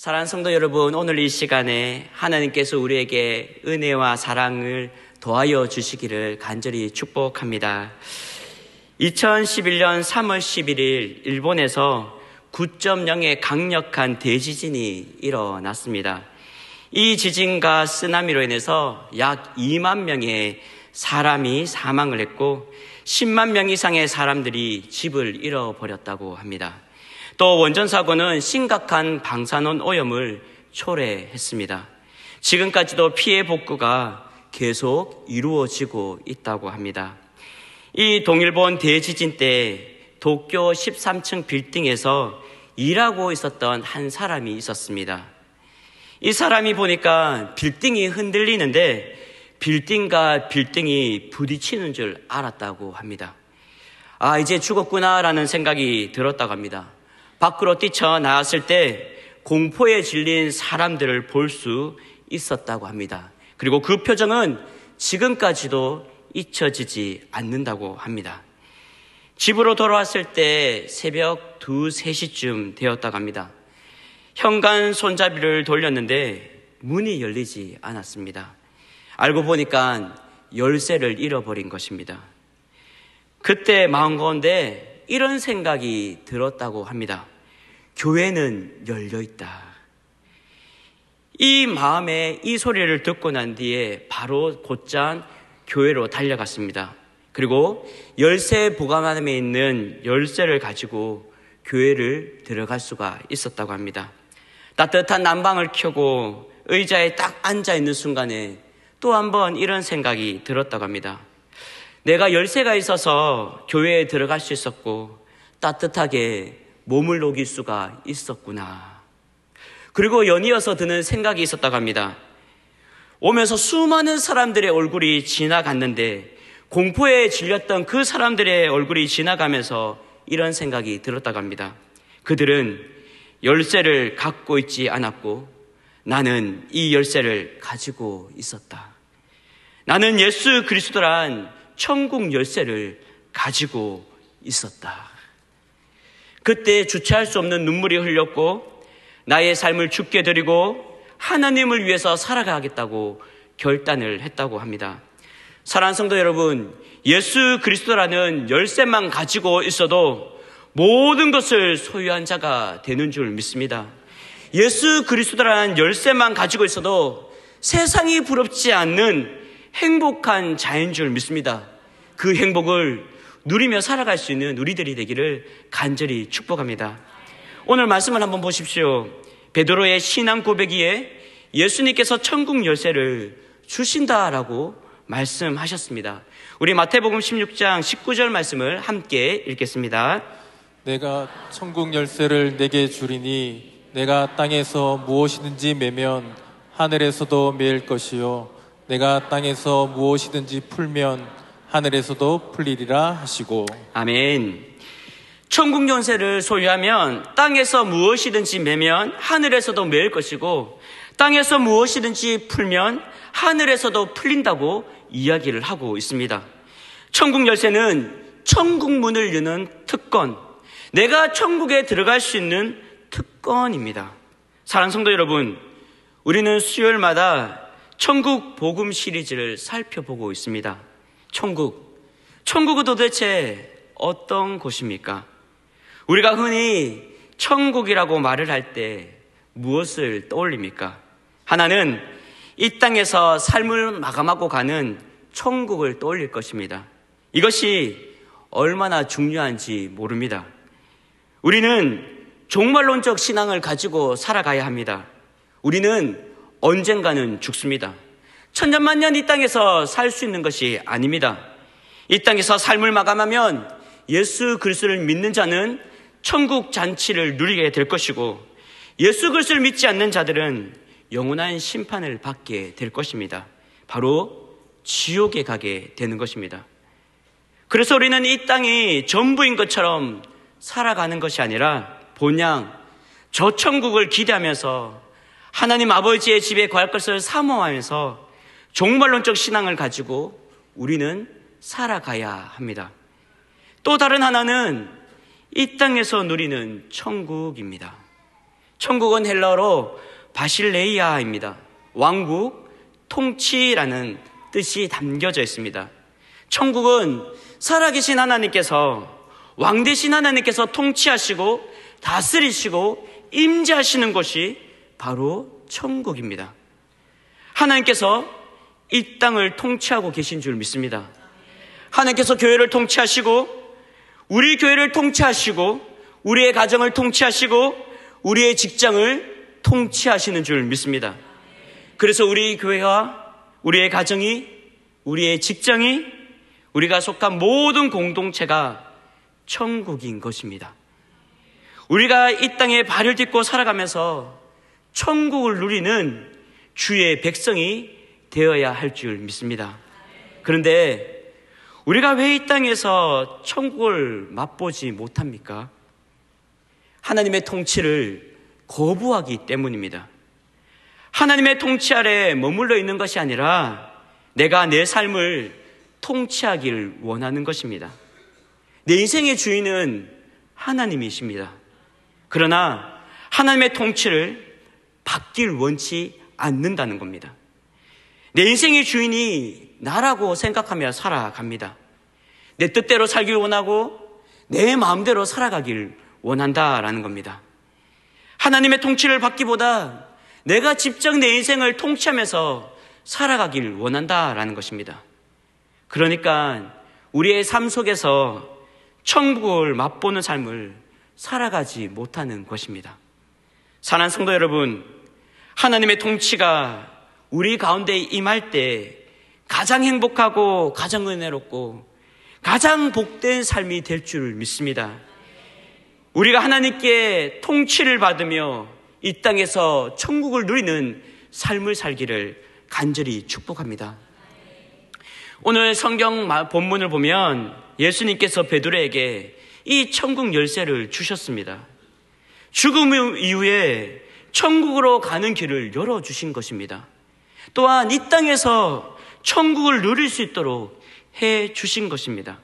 사랑하 성도 여러분, 오늘 이 시간에 하나님께서 우리에게 은혜와 사랑을 도하여 주시기를 간절히 축복합니다. 2011년 3월 11일 일본에서 9.0의 강력한 대지진이 일어났습니다. 이 지진과 쓰나미로 인해서 약 2만 명의 사람이 사망을 했고 10만 명 이상의 사람들이 집을 잃어버렸다고 합니다. 또 원전 사고는 심각한 방사선 오염을 초래했습니다. 지금까지도 피해 복구가 계속 이루어지고 있다고 합니다. 이 동일본 대지진 때 도쿄 13층 빌딩에서 일하고 있었던 한 사람이 있었습니다. 이 사람이 보니까 빌딩이 흔들리는데 빌딩과 빌딩이 부딪히는 줄 알았다고 합니다. 아, 이제 죽었구나라는 생각이 들었다고 합니다. 밖으로 뛰쳐나왔을 때 공포에 질린 사람들을 볼 수 있었다고 합니다. 그리고 그 표정은 지금까지도 잊혀지지 않는다고 합니다. 집으로 돌아왔을 때 새벽 2, 3시쯤 되었다고 합니다. 현관 손잡이를 돌렸는데 문이 열리지 않았습니다. 알고 보니까 열쇠를 잃어버린 것입니다. 그때 마음 가운데 이런 생각이 들었다고 합니다. 교회는 열려 있다. 이 마음에 이 소리를 듣고 난 뒤에 바로 곧장 교회로 달려갔습니다. 그리고 열쇠 보관함에 있는 열쇠를 가지고 교회를 들어갈 수가 있었다고 합니다. 따뜻한 난방을 켜고 의자에 딱 앉아 있는 순간에 또 한번 이런 생각이 들었다고 합니다. 내가 열쇠가 있어서 교회에 들어갈 수 있었고 따뜻하게 몸을 녹일 수가 있었구나. 그리고 연이어서 드는 생각이 있었다고 합니다. 오면서 수많은 사람들의 얼굴이 지나갔는데 공포에 질렸던 그 사람들의 얼굴이 지나가면서 이런 생각이 들었다고 합니다. 그들은 열쇠를 갖고 있지 않았고 나는 이 열쇠를 가지고 있었다. 나는 예수 그리스도란 천국 열쇠를 가지고 있었다. 그때 주체할 수 없는 눈물이 흘렸고 나의 삶을 죽게 드리고 하나님을 위해서 살아가겠다고 결단을 했다고 합니다. 사랑하는 성도 여러분, 예수 그리스도라는 열쇠만 가지고 있어도 모든 것을 소유한 자가 되는 줄 믿습니다. 예수 그리스도라는 열쇠만 가지고 있어도 세상이 부럽지 않는 행복한 자인 줄 믿습니다. 그 행복을 누리며 살아갈 수 있는 우리들이 되기를 간절히 축복합니다. 오늘 말씀을 한번 보십시오. 베드로의 신앙 고백이에 예수님께서 천국 열쇠를 주신다라고 말씀하셨습니다. 우리 마태복음 16장 19절 말씀을 함께 읽겠습니다. 내가 천국 열쇠를 내게 주리니 내가 땅에서 무엇이든지 매면 하늘에서도 매일 것이요 내가 땅에서 무엇이든지 풀면 하늘에서도 풀리리라 하시고 아멘. 천국 연세를 소유하면 땅에서 무엇이든지 매면 하늘에서도 매일 것이고 땅에서 무엇이든지 풀면 하늘에서도 풀린다고 이야기를 하고 있습니다. 천국 열쇠는 천국 문을 여는 특권, 내가 천국에 들어갈 수 있는 특권입니다. 사랑 성도 여러분, 우리는 수요일마다 천국 복음 시리즈를 살펴보고 있습니다. 천국. 천국은 도대체 어떤 곳입니까? 우리가 흔히 천국이라고 말을 할 때 무엇을 떠올립니까? 하나는 이 땅에서 삶을 마감하고 가는 천국을 떠올릴 것입니다. 이것이 얼마나 중요한지 모릅니다. 우리는 종말론적 신앙을 가지고 살아가야 합니다. 우리는 언젠가는 죽습니다. 천년만년 이 땅에서 살 수 있는 것이 아닙니다. 이 땅에서 삶을 마감하면 예수 그리스도를 믿는 자는 천국 잔치를 누리게 될 것이고 예수 그리스도를 믿지 않는 자들은 영원한 심판을 받게 될 것입니다. 바로 지옥에 가게 되는 것입니다. 그래서 우리는 이 땅이 전부인 것처럼 살아가는 것이 아니라 본향 저 천국을 기대하면서 하나님 아버지의 집에 거할 것을 사모하면서 종말론적 신앙을 가지고 우리는 살아가야 합니다. 또 다른 하나는 이 땅에서 누리는 천국입니다. 천국은 헬라어로 바실레이아입니다. 왕국, 통치라는 뜻이 담겨져 있습니다. 천국은 살아계신 하나님께서 왕 대신 하나님께서 통치하시고 다스리시고 임재하시는 곳이 바로 천국입니다. 하나님께서 이 땅을 통치하고 계신 줄 믿습니다. 하나님께서 교회를 통치하시고 우리 교회를 통치하시고 우리의 가정을 통치하시고 우리의 직장을 통치하시는 줄 믿습니다. 그래서 우리 교회와 우리의 가정이 우리의 직장이 우리가 속한 모든 공동체가 천국인 것입니다. 우리가 이 땅에 발을 딛고 살아가면서 천국을 누리는 주의 백성이 되어야 할 줄 믿습니다. 그런데 우리가 왜 이 땅에서 천국을 맛보지 못합니까? 하나님의 통치를 거부하기 때문입니다. 하나님의 통치 아래 머물러 있는 것이 아니라 내가 내 삶을 통치하길 원하는 것입니다. 내 인생의 주인은 하나님이십니다. 그러나 하나님의 통치를 받길 원치 않는다는 겁니다. 내 인생의 주인이 나라고 생각하며 살아갑니다. 내 뜻대로 살길 원하고 내 마음대로 살아가길 원한다라는 겁니다. 하나님의 통치를 받기보다 내가 직접 내 인생을 통치하면서 살아가길 원한다라는 것입니다. 그러니까 우리의 삶 속에서 천국을 맛보는 삶을 살아가지 못하는 것입니다. 사랑 성도 여러분, 하나님의 통치가 우리 가운데 임할 때 가장 행복하고 가장 은혜롭고 가장 복된 삶이 될 줄 믿습니다. 우리가 하나님께 통치를 받으며 이 땅에서 천국을 누리는 삶을 살기를 간절히 축복합니다. 오늘 성경 본문을 보면 예수님께서 베드로에게 이 천국 열쇠를 주셨습니다. 죽음 이후에 천국으로 가는 길을 열어주신 것입니다. 또한 이 땅에서 천국을 누릴 수 있도록 해 주신 것입니다.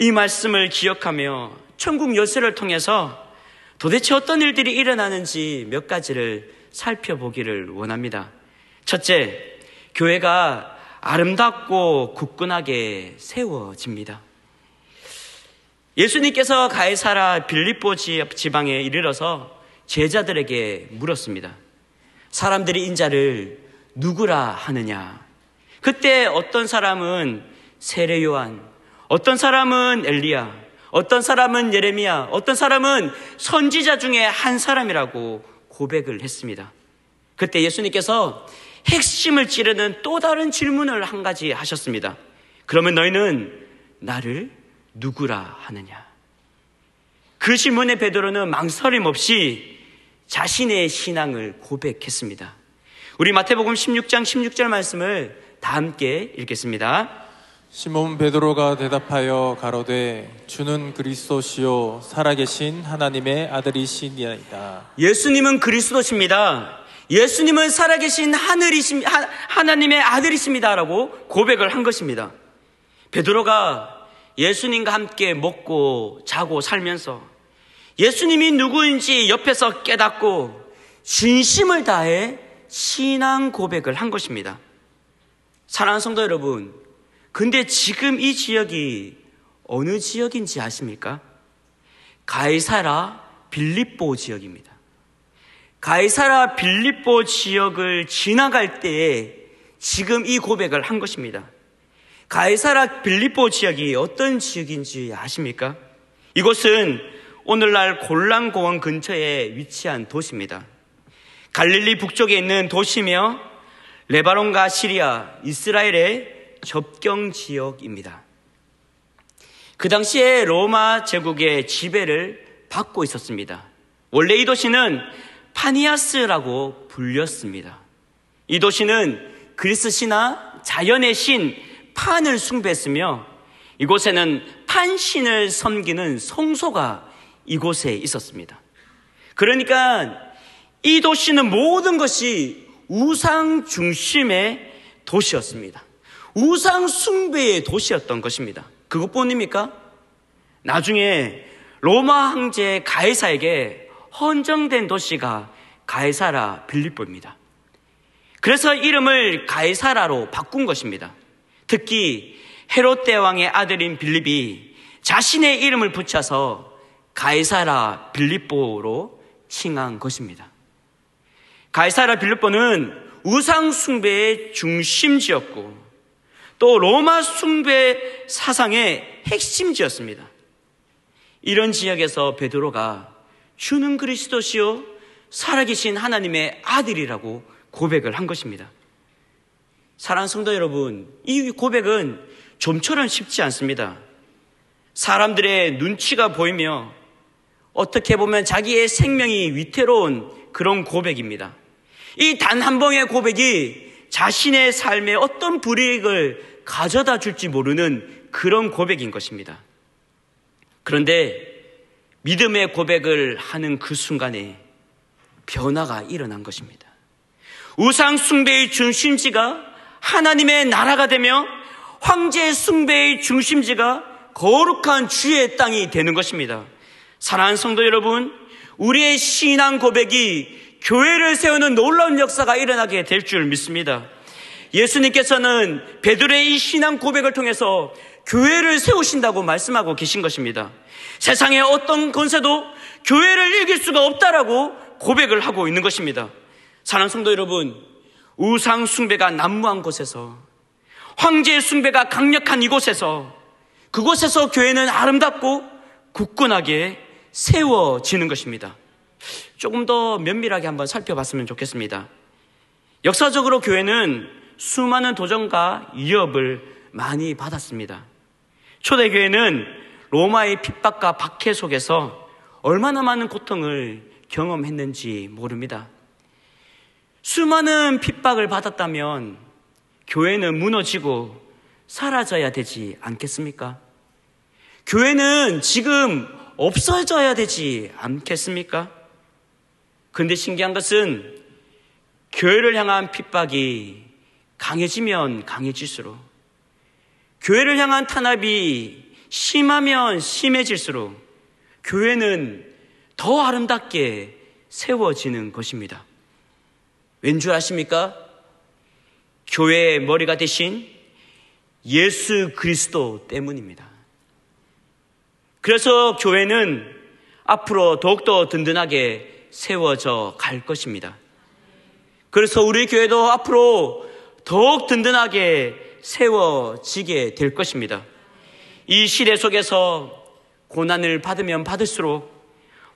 이 말씀을 기억하며 천국 열쇠를 통해서 도대체 어떤 일들이 일어나는지 몇 가지를 살펴보기를 원합니다. 첫째, 교회가 아름답고 굳건하게 세워집니다. 예수님께서 가이사라 빌립보 지방에 이르러서 제자들에게 물었습니다. 사람들이 인자를 누구라 하느냐? 그때 어떤 사람은 세례 요한, 어떤 사람은 엘리야, 어떤 사람은 예레미야, 어떤 사람은 선지자 중에 한 사람이라고 고백을 했습니다. 그때 예수님께서 핵심을 찌르는 또 다른 질문을 한 가지 하셨습니다. 그러면 너희는 나를 누구라 하느냐? 그 질문에 베드로는 망설임 없이 자신의 신앙을 고백했습니다. 우리 마태복음 16장 16절 말씀을 다 함께 읽겠습니다. 시몬 베드로가 대답하여 가로되 주는 그리스도시요 살아계신 하나님의 아들이시니이다. 예수님은 그리스도십니다. 예수님은 살아계신 하늘이신 하나님의 아들이십니다라고 고백을 한 것입니다. 베드로가 예수님과 함께 먹고 자고 살면서 예수님이 누구인지 옆에서 깨닫고 진심을 다해 신앙 고백을 한 것입니다. 사랑하는 성도 여러분, 근데 지금 이 지역이 어느 지역인지 아십니까? 가이사라 빌립보 지역입니다. 가이사라 빌립보 지역을 지나갈 때에 지금 이 고백을 한 것입니다. 가이사라 빌립보 지역이 어떤 지역인지 아십니까? 이곳은 오늘날 곤란공원 근처에 위치한 도시입니다. 갈릴리 북쪽에 있는 도시며 레바론과 시리아, 이스라엘의 접경 지역입니다. 그 당시에 로마 제국의 지배를 받고 있었습니다. 원래 이 도시는 파니아스라고 불렸습니다. 이 도시는 그리스 신화 자연의 신 판을 숭배했으며 이곳에는 판신을 섬기는 성소가 이곳에 있었습니다. 그러니까 이 도시는 모든 것이 우상 중심의 도시였습니다. 우상 숭배의 도시였던 것입니다. 그것뿐입니까? 나중에 로마 황제 가이사에게 헌정된 도시가 가이사라 빌립보입니다. 그래서 이름을 가이사라로 바꾼 것입니다. 특히 헤롯 대왕의 아들인 빌립이 자신의 이름을 붙여서 가이사라 빌립보로 칭한 것입니다. 가이사라 빌립보는 우상 숭배의 중심지였고 또 로마 숭배 사상의 핵심지였습니다. 이런 지역에서 베드로가 주는 그리스도시요 살아계신 하나님의 아들이라고 고백을 한 것입니다. 사랑 성도 여러분, 이 고백은 좀처럼 쉽지 않습니다. 사람들의 눈치가 보이며 어떻게 보면 자기의 생명이 위태로운 그런 고백입니다. 이 단 한 번의 고백이 자신의 삶에 어떤 불이익을 가져다 줄지 모르는 그런 고백인 것입니다. 그런데 믿음의 고백을 하는 그 순간에 변화가 일어난 것입니다. 우상 숭배의 중심지가 하나님의 나라가 되며 황제 숭배의 중심지가 거룩한 주의 땅이 되는 것입니다. 사랑하는 성도 여러분, 우리의 신앙 고백이 교회를 세우는 놀라운 역사가 일어나게 될 줄 믿습니다. 예수님께서는 베드로의 이 신앙 고백을 통해서 교회를 세우신다고 말씀하고 계신 것입니다. 세상의 어떤 권세도 교회를 이길 수가 없다라고 고백을 하고 있는 것입니다. 사랑 성도 여러분, 우상 숭배가 난무한 곳에서 황제의 숭배가 강력한 이곳에서 그곳에서 교회는 아름답고 굳건하게 세워지는 것입니다. 조금 더 면밀하게 한번 살펴봤으면 좋겠습니다. 역사적으로 교회는 수많은 도전과 위협을 많이 받았습니다. 초대교회는 로마의 핍박과 박해 속에서 얼마나 많은 고통을 경험했는지 모릅니다. 수많은 핍박을 받았다면 교회는 무너지고 사라져야 되지 않겠습니까? 교회는 지금 없어져야 되지 않겠습니까? 근데 신기한 것은 교회를 향한 핍박이 강해지면 강해질수록 교회를 향한 탄압이 심하면 심해질수록 교회는 더 아름답게 세워지는 것입니다. 왠 줄 아십니까? 교회의 머리가 대신 예수 그리스도 때문입니다. 그래서 교회는 앞으로 더욱더 든든하게 세워져 갈 것입니다. 그래서 우리 교회도 앞으로 더욱 든든하게 세워지게 될 것입니다. 이 시대 속에서 고난을 받으면 받을수록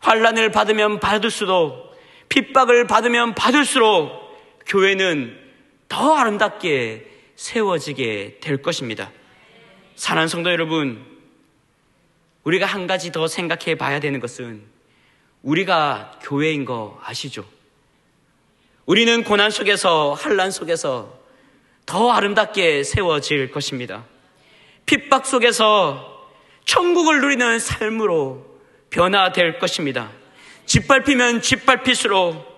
환란을 받으면 받을수록 핍박을 받으면 받을수록 교회는 더 아름답게 세워지게 될 것입니다. 사랑 성도 여러분, 우리가 한 가지 더 생각해 봐야 되는 것은 우리가 교회인 거 아시죠? 우리는 고난 속에서 한란 속에서 더 아름답게 세워질 것입니다. 핍박 속에서 천국을 누리는 삶으로 변화될 것입니다. 짓밟히면 짓밟힐수록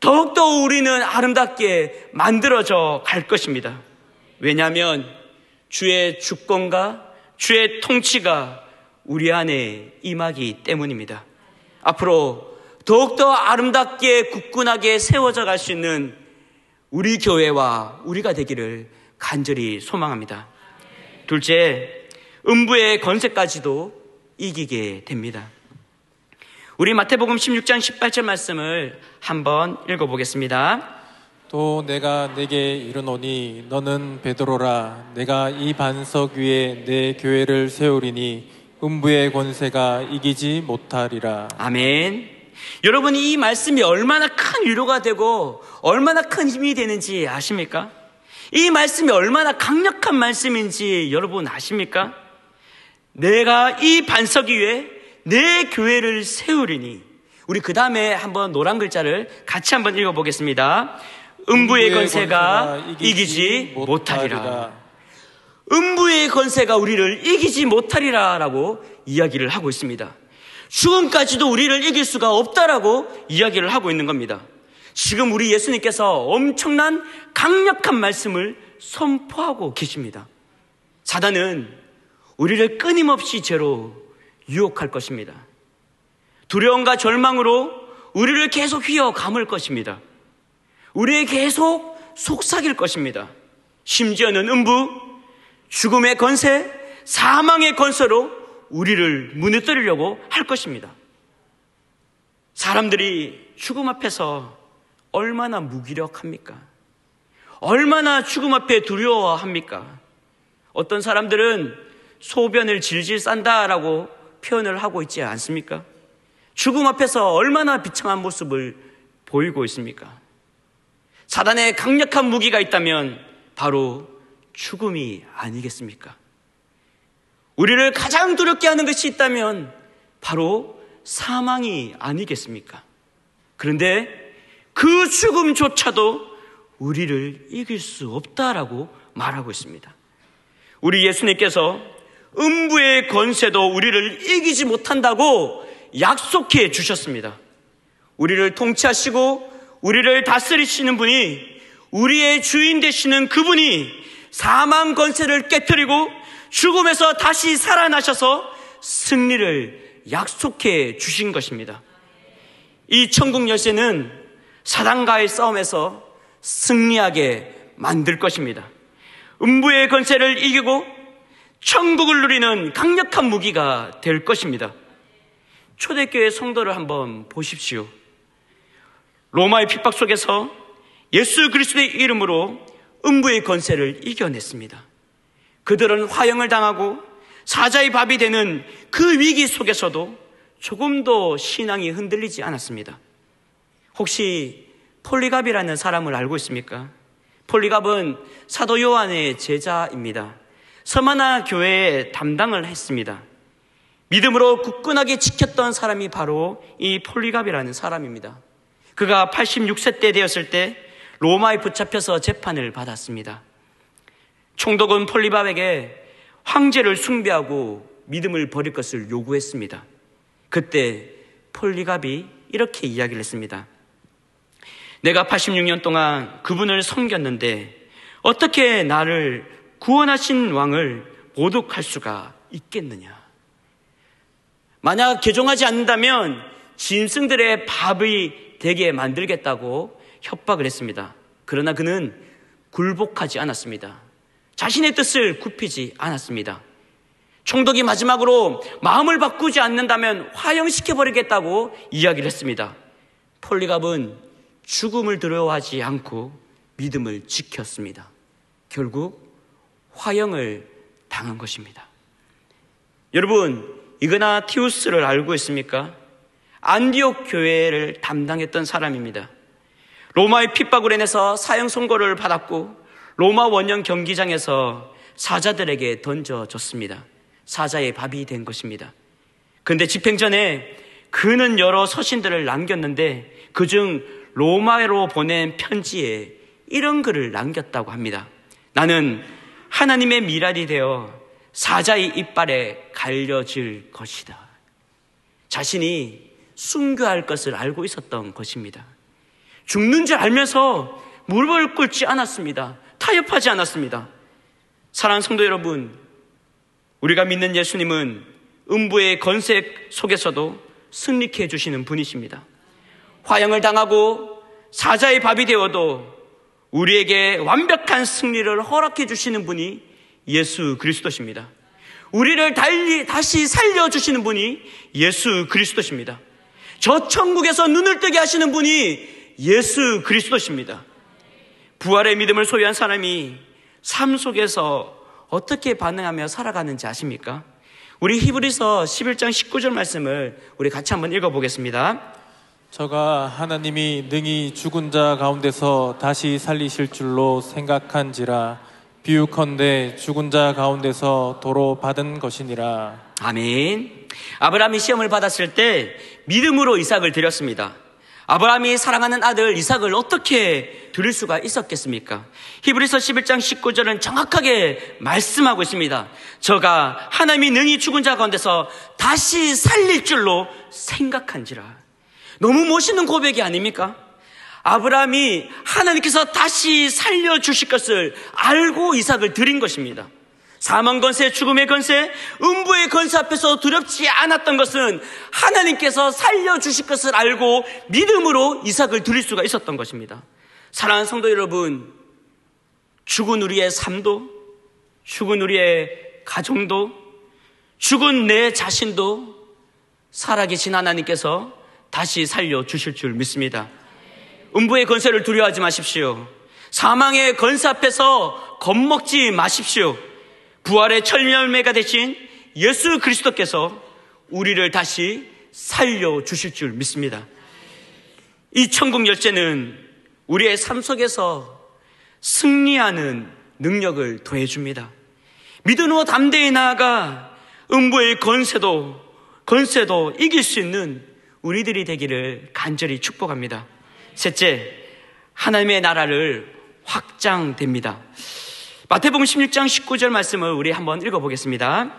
더욱더 우리는 아름답게 만들어져 갈 것입니다. 왜냐하면 주의 주권과 주의 통치가 우리 안에 임하기 때문입니다. 앞으로 더욱더 아름답게 굳건하게 세워져 갈 수 있는 우리 교회와 우리가 되기를 간절히 소망합니다. 둘째, 음부의 권세까지도 이기게 됩니다. 우리 마태복음 16장 18절 말씀을 한번 읽어보겠습니다. 또 내가 내게 이르노니 너는 베드로라 내가 이 반석 위에 내 교회를 세우리니 음부의 권세가 이기지 못하리라. 아멘. 여러분 이 말씀이 얼마나 큰 위로가 되고 얼마나 큰 힘이 되는지 아십니까? 이 말씀이 얼마나 강력한 말씀인지 여러분 아십니까? 내가 이 반석 위에 내 교회를 세우리니 우리 그 다음에 한번 노란 글자를 같이 한번 읽어보겠습니다. 음부의 권세가 이기지 못하리라. 음부의 권세가 우리를 이기지 못하리라라고 이야기를 하고 있습니다. 죽음까지도 우리를 이길 수가 없다라고 이야기를 하고 있는 겁니다. 지금 우리 예수님께서 엄청난 강력한 말씀을 선포하고 계십니다. 사단은 우리를 끊임없이 죄로 유혹할 것입니다. 두려움과 절망으로 우리를 계속 휘어 감을 것입니다. 우리의 계속 속삭일 것입니다. 심지어는 음부, 죽음의 권세, 사망의 권세로 우리를 무너뜨리려고 할 것입니다. 사람들이 죽음 앞에서 얼마나 무기력합니까? 얼마나 죽음 앞에 두려워합니까? 어떤 사람들은 소변을 질질 싼다라고 표현을 하고 있지 않습니까? 죽음 앞에서 얼마나 비참한 모습을 보이고 있습니까? 사단의 강력한 무기가 있다면 바로 죽음이 아니겠습니까? 우리를 가장 두렵게 하는 것이 있다면 바로 사망이 아니겠습니까? 그런데 그 죽음조차도 우리를 이길 수 없다라고 말하고 있습니다. 우리 예수님께서 음부의 권세도 우리를 이기지 못한다고 약속해 주셨습니다. 우리를 통치하시고 우리를 다스리시는 분이 우리의 주인 되시는 그분이 사망 권세를 깨뜨리고 죽음에서 다시 살아나셔서 승리를 약속해 주신 것입니다. 이 천국 열쇠는 사단과의 싸움에서 승리하게 만들 것입니다. 음부의 권세를 이기고 천국을 누리는 강력한 무기가 될 것입니다. 초대교회 성도를 한번 보십시오. 로마의 핍박 속에서 예수 그리스도의 이름으로 음부의 권세를 이겨냈습니다. 그들은 화형을 당하고 사자의 밥이 되는 그 위기 속에서도 조금도 신앙이 흔들리지 않았습니다. 혹시 폴리갑이라는 사람을 알고 있습니까? 폴리갑은 사도 요한의 제자입니다. 서마나 교회의 담당을 했습니다. 믿음으로 굳건하게 지켰던 사람이 바로 이 폴리갑이라는 사람입니다. 그가 86세 때 되었을 때 로마에 붙잡혀서 재판을 받았습니다. 총독은 폴리밥에게 황제를 숭배하고 믿음을 버릴 것을 요구했습니다. 그때 폴리갑이 이렇게 이야기를 했습니다. 내가 86년 동안 그분을 섬겼는데 어떻게 나를 구원하신 왕을 모독할 수가 있겠느냐. 만약 개종하지 않는다면 짐승들의 밥이 되게 만들겠다고 협박을 했습니다. 그러나 그는 굴복하지 않았습니다. 자신의 뜻을 굽히지 않았습니다. 총독이 마지막으로 마음을 바꾸지 않는다면 화형시켜버리겠다고 이야기를 했습니다. 폴리갑은 죽음을 두려워하지 않고 믿음을 지켰습니다. 결국 화형을 당한 것입니다. 여러분, 이거나 티우스를 알고 있습니까? 안디옥 교회를 담당했던 사람입니다. 로마의 핍박을로 인해서 사형 선고를 받았고 로마 원형 경기장에서 사자들에게 던져졌습니다. 사자의 밥이 된 것입니다. 그런데 집행 전에 그는 여러 서신들을 남겼는데 그중 로마로 보낸 편지에 이런 글을 남겼다고 합니다. 나는 하나님의 미랄이 되어 사자의 이빨에 갈려질 것이다. 자신이 순교할 것을 알고 있었던 것입니다. 죽는 줄 알면서 무릎을 꿇지 않았습니다. 타협하지 않았습니다. 사랑 성도 여러분, 우리가 믿는 예수님은 음부의 건세 속에서도 승리케 해주시는 분이십니다. 화형을 당하고 사자의 밥이 되어도 우리에게 완벽한 승리를 허락해 주시는 분이 예수 그리스도십니다. 우리를 달리 다시 살려 주시는 분이 예수 그리스도십니다. 저 천국에서 눈을 뜨게 하시는 분이 예수 그리스도십니다. 부활의 믿음을 소유한 사람이 삶 속에서 어떻게 반응하며 살아가는지 아십니까? 우리 히브리서 11장 19절 말씀을 우리 같이 한번 읽어보겠습니다. 저가 하나님이 능히 죽은 자 가운데서 다시 살리실 줄로 생각한지라 비유컨대 죽은 자 가운데서 도로 받은 것이니라. 아멘. 아브라함이 시험을 받았을 때 믿음으로 이삭을 드렸습니다. 아브라함이 사랑하는 아들 이삭을 어떻게 드릴 수가 있었겠습니까? 히브리서 11장 19절은 정확하게 말씀하고 있습니다. 저가 하나님이 능히 죽은 자 가운데서 다시 살릴 줄로 생각한지라. 너무 멋있는 고백이 아닙니까? 아브라함이 하나님께서 다시 살려주실 것을 알고 이삭을 드린 것입니다. 사망 건세, 죽음의 건세, 음부의 건세 앞에서 두렵지 않았던 것은 하나님께서 살려주실 것을 알고 믿음으로 이삭을 드릴 수가 있었던 것입니다. 사랑하는 성도 여러분, 죽은 우리의 삶도, 죽은 우리의 가정도, 죽은 내 자신도 살아계신 하나님께서 다시 살려주실 줄 믿습니다. 음부의 건세를 두려워하지 마십시오. 사망의 건세 앞에서 겁먹지 마십시오. 부활의 철멸매가 되신 예수 그리스도께서 우리를 다시 살려 주실 줄 믿습니다. 이 천국 열쇠는 우리의 삶 속에서 승리하는 능력을 더해 줍니다. 믿은후 담대히 나아가 음부의 권세도 건세도 이길 수 있는 우리들이 되기를 간절히 축복합니다. 셋째, 하나님의 나라를 확장됩니다. 마태복음 16장 19절 말씀을 우리 한번 읽어보겠습니다.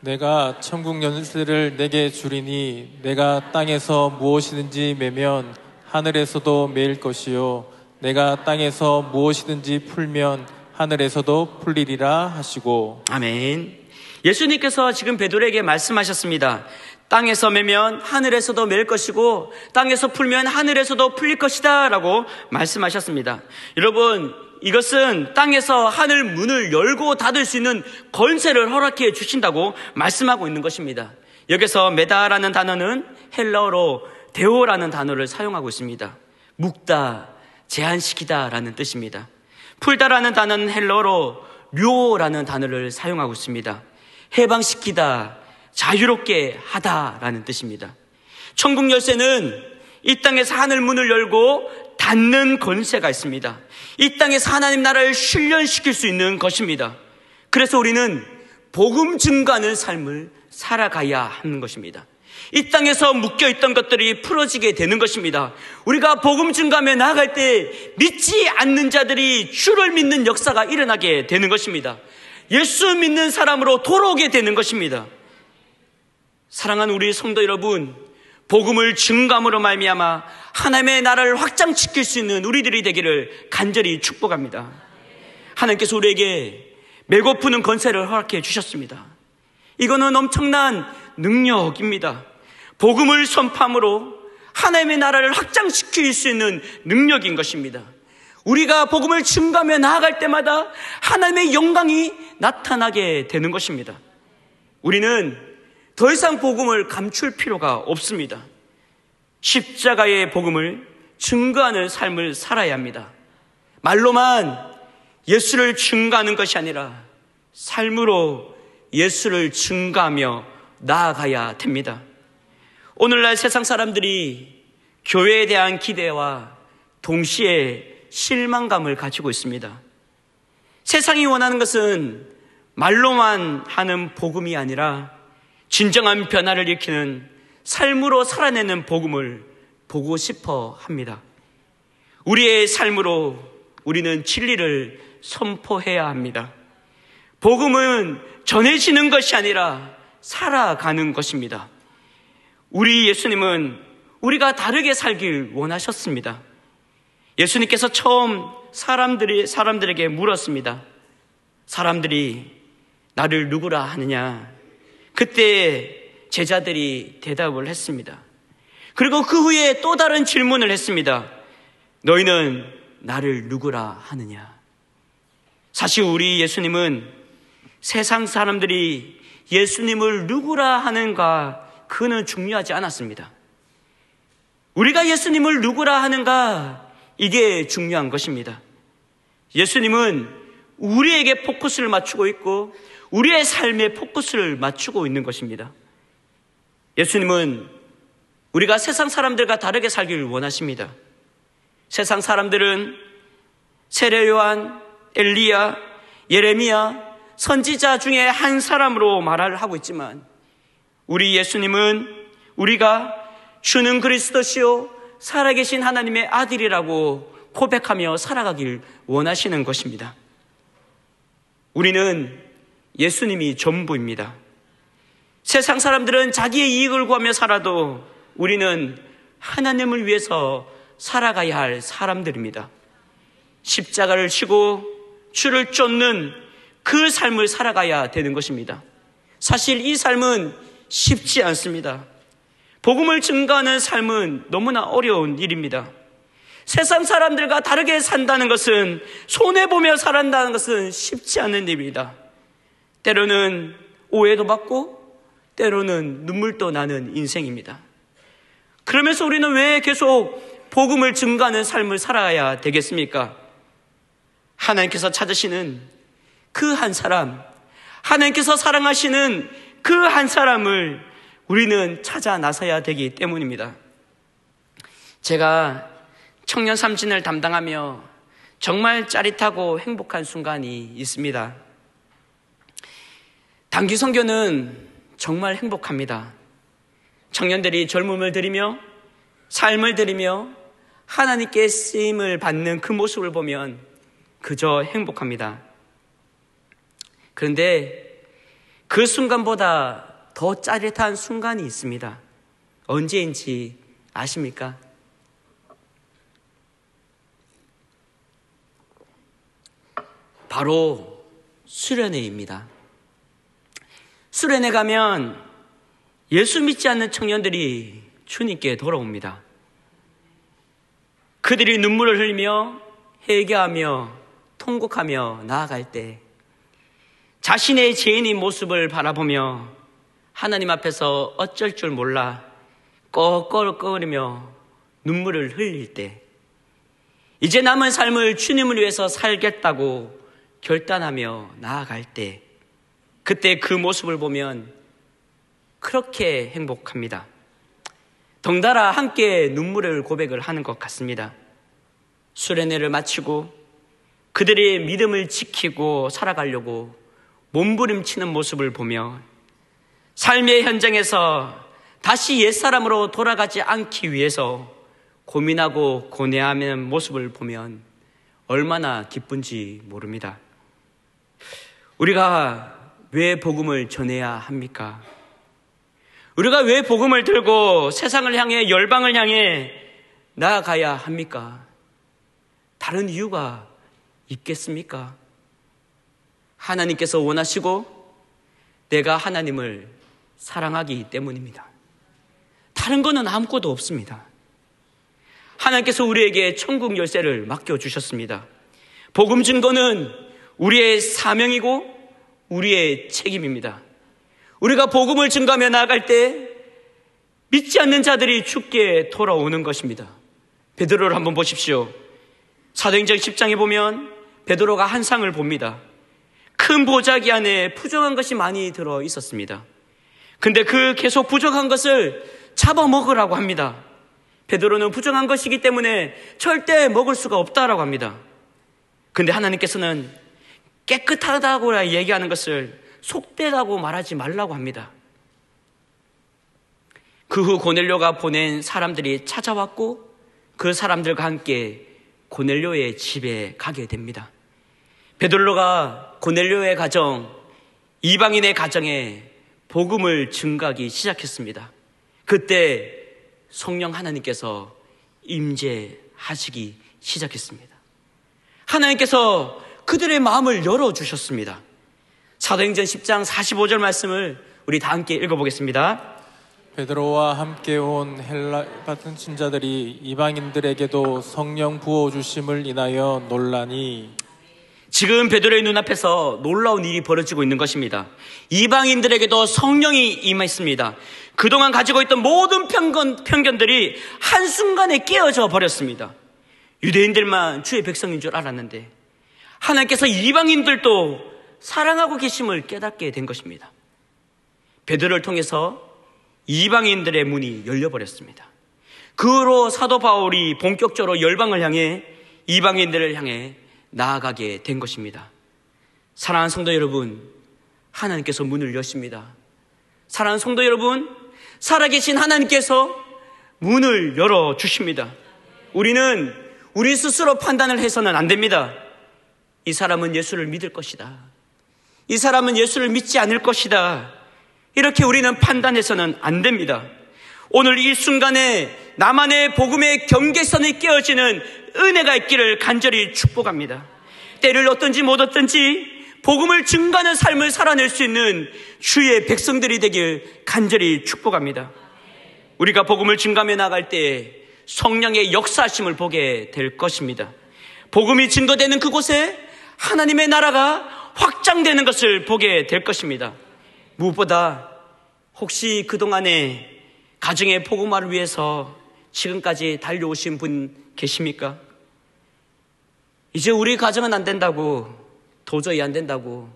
내가 천국 연쇠를 내게 주리니 내가 땅에서 무엇이든지 매면 하늘에서도 매일 것이요 내가 땅에서 무엇이든지 풀면 하늘에서도 풀리리라 하시고 아멘. 예수님께서 지금 베드로에게 말씀하셨습니다. 땅에서 매면 하늘에서도 맬 것이고 땅에서 풀면 하늘에서도 풀릴 것이다라고 말씀하셨습니다. 여러분 이것은 땅에서 하늘 문을 열고 닫을 수 있는 권세를 허락해 주신다고 말씀하고 있는 것입니다. 여기서 메다라는 단어는 헬러로대오라는 단어를 사용하고 있습니다. 묵다 제한시키다 라는 뜻입니다. 풀다라는 단어는 헬러로 료라는 단어를 사용하고 있습니다. 해방시키다, 자유롭게 하다라는 뜻입니다. 천국 열쇠는 이 땅에서 하늘 문을 열고 닫는 권세가 있습니다. 이 땅에서 하나님 나라를 실현시킬 수 있는 것입니다. 그래서 우리는 복음 증가하는 삶을 살아가야 하는 것입니다. 이 땅에서 묶여 있던 것들이 풀어지게 되는 것입니다. 우리가 복음 증가하며 나아갈 때 믿지 않는 자들이 주를 믿는 역사가 일어나게 되는 것입니다. 예수 믿는 사람으로 돌아오게 되는 것입니다. 사랑하는 우리 성도 여러분, 복음을 증감으로 말미암아 하나님의 나라를 확장시킬 수 있는 우리들이 되기를 간절히 축복합니다. 하나님께서 우리에게 매고프는 건세를 허락해 주셨습니다. 이거는 엄청난 능력입니다. 복음을 선포함으로 하나님의 나라를 확장시킬 수 있는 능력인 것입니다. 우리가 복음을 증가하며 나아갈 때마다 하나님의 영광이 나타나게 되는 것입니다. 우리는 더 이상 복음을 감출 필요가 없습니다. 십자가의 복음을 증거하는 삶을 살아야 합니다. 말로만 예수를 증거하는 것이 아니라 삶으로 예수를 증거하며 나아가야 됩니다. 오늘날 세상 사람들이 교회에 대한 기대와 동시에 실망감을 가지고 있습니다. 세상이 원하는 것은 말로만 하는 복음이 아니라 진정한 변화를 일으키는 삶으로 살아내는 복음을 보고 싶어 합니다. 우리의 삶으로 우리는 진리를 선포해야 합니다. 복음은 전해지는 것이 아니라 살아가는 것입니다. 우리 예수님은 우리가 다르게 살길 원하셨습니다. 예수님께서 처음 사람들이 사람들에게 물었습니다. 사람들이 나를 누구라 하느냐? 그때 제자들이 대답을 했습니다. 그리고 그 후에 또 다른 질문을 했습니다. 너희는 나를 누구라 하느냐? 사실 우리 예수님은 세상 사람들이 예수님을 누구라 하는가, 그는 중요하지 않았습니다. 우리가 예수님을 누구라 하는가, 이게 중요한 것입니다. 예수님은 우리에게 포커스를 맞추고 있고, 우리의 삶의 포커스를 맞추고 있는 것입니다. 예수님은 우리가 세상 사람들과 다르게 살기를 원하십니다. 세상 사람들은 세례요한, 엘리야, 예레미야, 선지자 중에 한 사람으로 말을 하고 있지만 우리 예수님은 우리가 주는 그리스도시요 살아계신 하나님의 아들이라고 고백하며 살아가길 원하시는 것입니다. 우리는 예수님이 전부입니다. 세상 사람들은 자기의 이익을 구하며 살아도 우리는 하나님을 위해서 살아가야 할 사람들입니다. 십자가를 치고 줄을 쫓는 그 삶을 살아가야 되는 것입니다. 사실 이 삶은 쉽지 않습니다. 복음을 증가하는 삶은 너무나 어려운 일입니다. 세상 사람들과 다르게 산다는 것은 손해보며 살한다는 것은 쉽지 않은 일입니다. 때로는 오해도 받고 때로는 눈물도 나는 인생입니다. 그러면서 우리는 왜 계속 복음을 증가하는 삶을 살아야 되겠습니까? 하나님께서 찾으시는 그 한 사람, 하나님께서 사랑하시는 그 한 사람을 우리는 찾아 나서야 되기 때문입니다. 제가 청년 삼진을 담당하며 정말 짜릿하고 행복한 순간이 있습니다. 단기 선교는 정말 행복합니다. 청년들이 젊음을 드리며 삶을 드리며 하나님께 쓰임을 받는 그 모습을 보면 그저 행복합니다. 그런데 그 순간보다 더 짜릿한 순간이 있습니다. 언제인지 아십니까? 바로 수련회입니다. 수련회 가면 예수 믿지 않는 청년들이 주님께 돌아옵니다. 그들이 눈물을 흘리며 회개하며 통곡하며 나아갈 때 자신의 죄인의 모습을 바라보며 하나님 앞에서 어쩔 줄 몰라 꺼꺼거리며 눈물을 흘릴 때 이제 남은 삶을 주님을 위해서 살겠다고 결단하며 나아갈 때 그때 그 모습을 보면 그렇게 행복합니다. 덩달아 함께 눈물을 고백을 하는 것 같습니다. 수련회를 마치고 그들의 믿음을 지키고 살아가려고 몸부림치는 모습을 보며 삶의 현장에서 다시 옛사람으로 돌아가지 않기 위해서 고민하고 고뇌하는 모습을 보면 얼마나 기쁜지 모릅니다. 우리가 왜 복음을 전해야 합니까? 우리가 왜 복음을 들고 세상을 향해 열방을 향해 나아가야 합니까? 다른 이유가 있겠습니까? 하나님께서 원하시고 내가 하나님을 사랑하기 때문입니다. 다른 거는 아무것도 없습니다. 하나님께서 우리에게 천국 열쇠를 맡겨 주셨습니다. 복음 증거는 우리의 사명이고 우리의 책임입니다. 우리가 복음을 증가하며 나아갈 때 믿지 않는 자들이 죽게 돌아오는 것입니다. 베드로를 한번 보십시오. 사도행전 10장에 보면 베드로가 한 상을 봅니다. 큰 보자기 안에 부정한 것이 많이 들어 있었습니다. 근데 그 계속 부정한 것을 잡아먹으라고 합니다. 베드로는 부정한 것이기 때문에 절대 먹을 수가 없다라고 합니다. 근데 하나님께서는 깨끗하다고 얘기하는 것을 속되다고 말하지 말라고 합니다. 그 후 고넬료가 보낸 사람들이 찾아왔고 그 사람들과 함께 고넬료의 집에 가게 됩니다. 베들로가 고넬료의 가정, 이방인의 가정에 복음을 증가하기 시작했습니다. 그때 성령 하나님께서 임재하시기 시작했습니다. 하나님께서 그들의 마음을 열어주셨습니다. 사도행전 10장 45절 말씀을 우리 다 함께 읽어보겠습니다. 베드로와 함께 온 헬라 같은 친자들이 이방인들에게도 성령 부어 주심을 인하여 논란이 지금 베드로의 눈앞에서 놀라운 일이 벌어지고 있는 것입니다. 이방인들에게도 성령이 임했습니다. 그동안 가지고 있던 모든 편견, 편견들이 한순간에 깨어져 버렸습니다. 유대인들만 주의 백성인 줄 알았는데 하나님께서 이방인들도 사랑하고 계심을 깨닫게 된 것입니다. 베드로를 통해서 이방인들의 문이 열려버렸습니다. 그로 후 사도 바울이 본격적으로 열방을 향해 이방인들을 향해 나아가게 된 것입니다. 사랑하는 성도 여러분, 하나님께서 문을 여십니다. 사랑하는 성도 여러분, 살아계신 하나님께서 문을 열어 주십니다. 우리는 우리 스스로 판단을 해서는 안 됩니다. 이 사람은 예수를 믿을 것이다. 이 사람은 예수를 믿지 않을 것이다. 이렇게 우리는 판단해서는 안 됩니다. 오늘 이 순간에 나만의 복음의 경계선이 깨어지는 은혜가 있기를 간절히 축복합니다. 때를 얻든지 못 얻든지 복음을 증가하는 삶을 살아낼 수 있는 주의 백성들이 되길 간절히 축복합니다. 우리가 복음을 증감해 나갈 때 성령의 역사심을 보게 될 것입니다. 복음이 증거되는 그곳에 하나님의 나라가 확장되는 것을 보게 될 것입니다. 무엇보다 혹시 그동안에 가정의 복음화를 위해서 지금까지 달려오신 분 계십니까? 이제 우리 가정은 안 된다고, 도저히 안 된다고,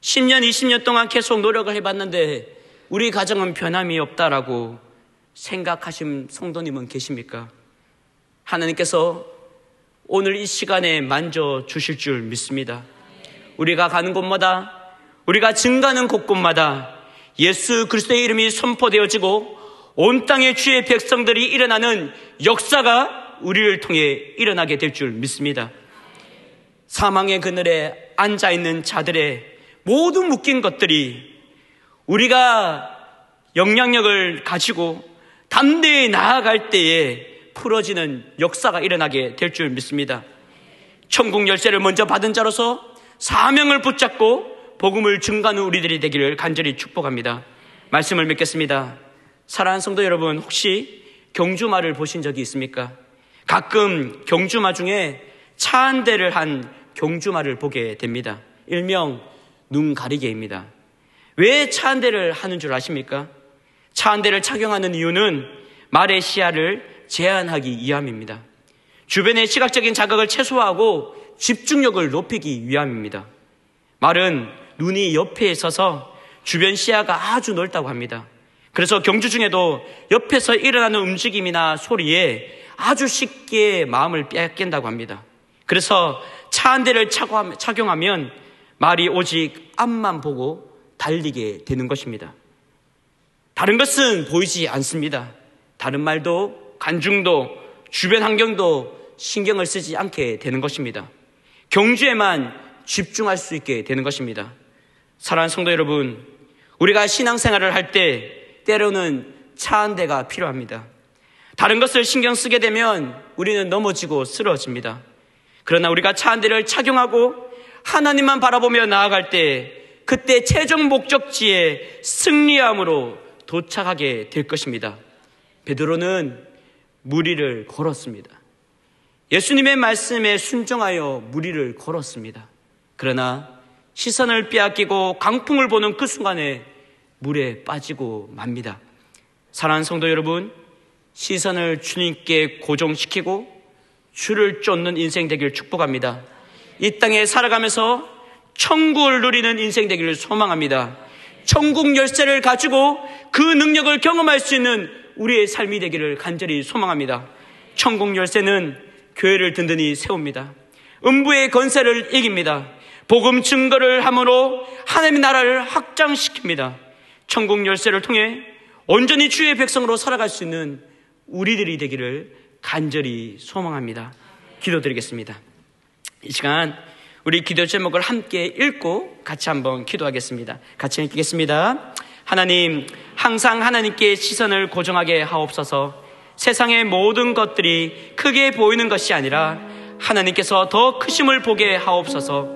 10년, 20년 동안 계속 노력을 해봤는데, 우리 가정은 변함이 없다라고 생각하신 성도님은 계십니까? 하나님께서 오늘 이 시간에 만져 주실 줄 믿습니다. 우리가 가는 곳마다 우리가 증가하는 곳곳마다 예수 그리스도의 이름이 선포되어지고 온 땅의 주의 백성들이 일어나는 역사가 우리를 통해 일어나게 될 줄 믿습니다. 사망의 그늘에 앉아 있는 자들의 모든 묶인 것들이 우리가 영향력을 가지고 담대히 나아갈 때에 풀어지는 역사가 일어나게 될 줄 믿습니다. 천국 열쇠를 먼저 받은 자로서 사명을 붙잡고 복음을 증가하는 우리들이 되기를 간절히 축복합니다. 말씀을 맺겠습니다. 사랑하는 성도 여러분, 혹시 경주마를 보신 적이 있습니까? 가끔 경주마 중에 차 한 대를 한 경주마를 보게 됩니다. 일명 눈 가리개입니다. 왜 차 한 대를 하는 줄 아십니까? 차 한 대를 착용하는 이유는 말의 시야를 제한하기 위함입니다. 주변의 시각적인 자극을 최소화하고 집중력을 높이기 위함입니다. 말은 눈이 옆에 있어서 주변 시야가 아주 넓다고 합니다. 그래서 경주 중에도 옆에서 일어나는 움직임이나 소리에 아주 쉽게 마음을 뺏긴다고 합니다. 그래서 차 한 대를 착용하면 말이 오직 앞만 보고 달리게 되는 것입니다. 다른 것은 보이지 않습니다. 다른 말도 간중도, 주변 환경도 신경을 쓰지 않게 되는 것입니다. 경주에만 집중할 수 있게 되는 것입니다. 사랑하는 성도 여러분, 우리가 신앙생활을 할 때 때로는 차 한 대가 필요합니다. 다른 것을 신경 쓰게 되면 우리는 넘어지고 쓰러집니다. 그러나 우리가 차 한 대를 착용하고 하나님만 바라보며 나아갈 때 그때 최종 목적지에 승리함으로 도착하게 될 것입니다. 베드로는 무리를 걸었습니다. 예수님의 말씀에 순종하여 무리를 걸었습니다. 그러나 시선을 빼앗기고 강풍을 보는 그 순간에 물에 빠지고 맙니다. 사랑하는 성도 여러분, 시선을 주님께 고정시키고 주를 쫓는 인생 되기를 축복합니다. 이 땅에 살아가면서 천국을 누리는 인생 되기를 소망합니다. 천국 열쇠를 가지고 그 능력을 경험할 수 있는 우리의 삶이 되기를 간절히 소망합니다. 천국 열쇠는 교회를 든든히 세웁니다. 음부의 건세를 이깁니다. 복음 증거를 함으로 하나님의 나라를 확장시킵니다. 천국 열쇠를 통해 온전히 주의 백성으로 살아갈 수 있는 우리들이 되기를 간절히 소망합니다. 기도드리겠습니다. 이 시간 우리 기도 제목을 함께 읽고 같이 한번 기도하겠습니다. 같이 읽겠습니다. 하나님, 항상 하나님께 시선을 고정하게 하옵소서 세상의 모든 것들이 크게 보이는 것이 아니라 하나님께서 더 크심을 보게 하옵소서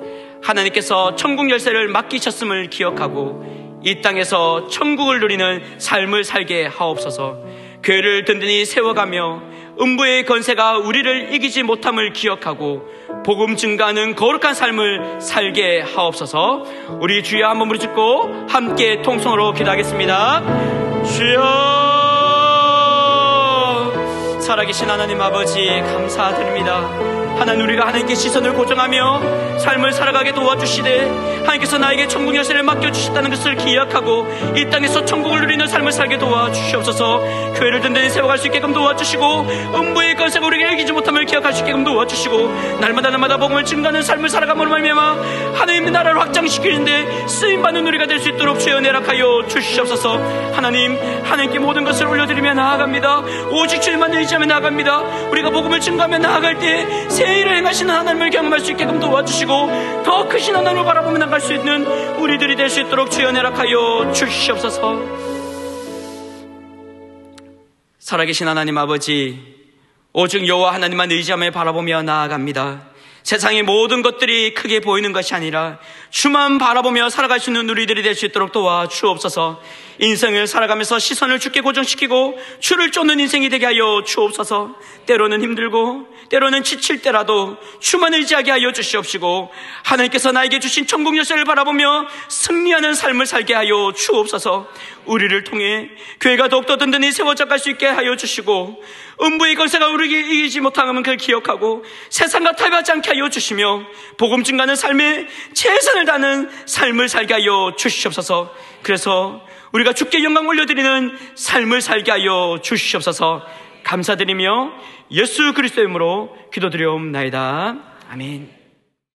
하나님께서 천국 열쇠를 맡기셨음을 기억하고 이 땅에서 천국을 누리는 삶을 살게 하옵소서 괴를 든든히 세워가며 음부의 건세가 우리를 이기지 못함을 기억하고 복음 증가하는 거룩한 삶을 살게 하옵소서. 우리 주여 한번 부르짖고 함께 통성으로 기도하겠습니다. 주여 살아계신 하나님 아버지 감사드립니다. 하나님 우리가 하나님께 시선을 고정하며 삶을 살아가게 도와주시되 하나님께서 나에게 천국 열쇠를 맡겨주셨다는 것을 기약하고이 땅에서 천국을 누리는 삶을 살게 도와주시옵소서 교회를 든든히 세워갈 수 있게끔 도와주시고 음부의 권세가 우리에게 이기지 못함을 기억할 수 있게끔 도와주시고 날마다 날마다 복음을 증가하는 삶을 살아가으로 말미암아 하나님의 나라를 확장시키는데 쓰임받는 우리가 될 수 있도록 주여 내락하여 주시옵소서 하나님 하나님께 모든 것을 올려드리며 나아갑니다 오직 주님만 의지하며 나아갑니다 우리가 복음을 증가하며 나아갈 때 제일을 행하시는 하나님을 경험할 수 있게끔 도와주시고 더 크신 하나님을 바라보며 나갈 수 있는 우리들이 될 수 있도록 주여 내락하여 주시옵소서 살아계신 하나님 아버지 오직 여호와 하나님만 의지하며 바라보며 나아갑니다 세상의 모든 것들이 크게 보이는 것이 아니라 주만 바라보며 살아갈 수 있는 우리들이 될 수 있도록 도와 주옵소서. 인생을 살아가면서 시선을 주께 고정시키고 주를 쫓는 인생이 되게 하여 주옵소서. 때로는 힘들고 때로는 지칠 때라도 주만 의지하게 하여 주시옵시고 하나님께서 나에게 주신 천국 열쇠를 바라보며 승리하는 삶을 살게 하여 주옵소서. 우리를 통해 교회가 더욱더 든든히 세워져 갈 수 있게 하여 주시고 음부의 걸세가 우리를 이기지 못하면 그걸 기억하고 세상과 타협하지 않게 하여 주시며 복음 증가는 삶의 최선을 최선다는 삶을 살게 하여 주시옵소서. 그래서 우리가 죽게 영광 올려드리는 삶을 살게 하여 주시옵소서. 감사드리며 예수 그리스도의 이름으로 기도드려옵나이다. 아멘.